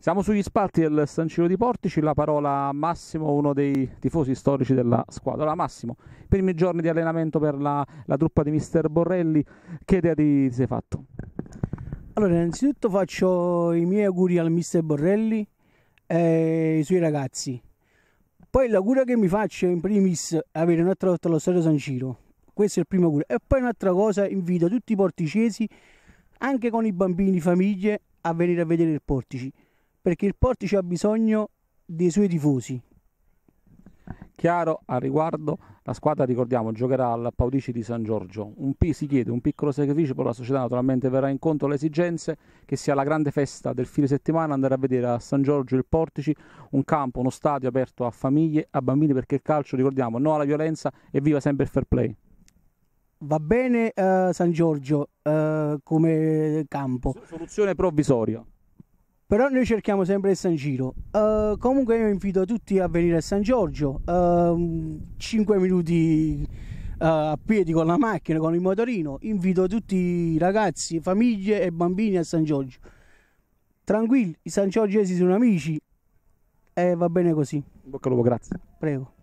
Siamo sugli spalti del San Ciro di Portici, la parola a Massimo, uno dei tifosi storici della squadra. Allora Massimo, primi giorni di allenamento per la, la truppa di mister Borrelli, che idea ti sei fatto? Allora, innanzitutto faccio i miei auguri al mister Borrelli e ai suoi ragazzi. Poi l'augurio che mi faccio in primis è avere un'altra volta lo stadio San Ciro. Questo è il primo augurio. E poi un'altra cosa, invito tutti i porticesi, anche con i bambini, famiglie, a venire a vedere il portici perché il portice ha bisogno dei suoi tifosi. Chiaro a riguardo, la squadra ricordiamo giocherà al Paudici di San Giorgio. Un P si chiede un piccolo sacrificio, però la società naturalmente verrà incontro alle esigenze che sia la grande festa del fine settimana andare a vedere a San Giorgio il Portici, un campo, uno stadio aperto a famiglie, a bambini perché il calcio, ricordiamo, no alla violenza e viva sempre il fair play. Va bene uh, San Giorgio uh, come campo. Soluzione provvisoria però noi cerchiamo sempre il San Giro. Uh, comunque io invito tutti a venire a San Giorgio, ehm, uh, 5 minuti uh, a piedi con la macchina, con il motorino, invito tutti i ragazzi, famiglie e bambini a San Giorgio. Tranquilli, i San Giorgesi sono amici e va bene così. Bocca al lupo, grazie. Prego.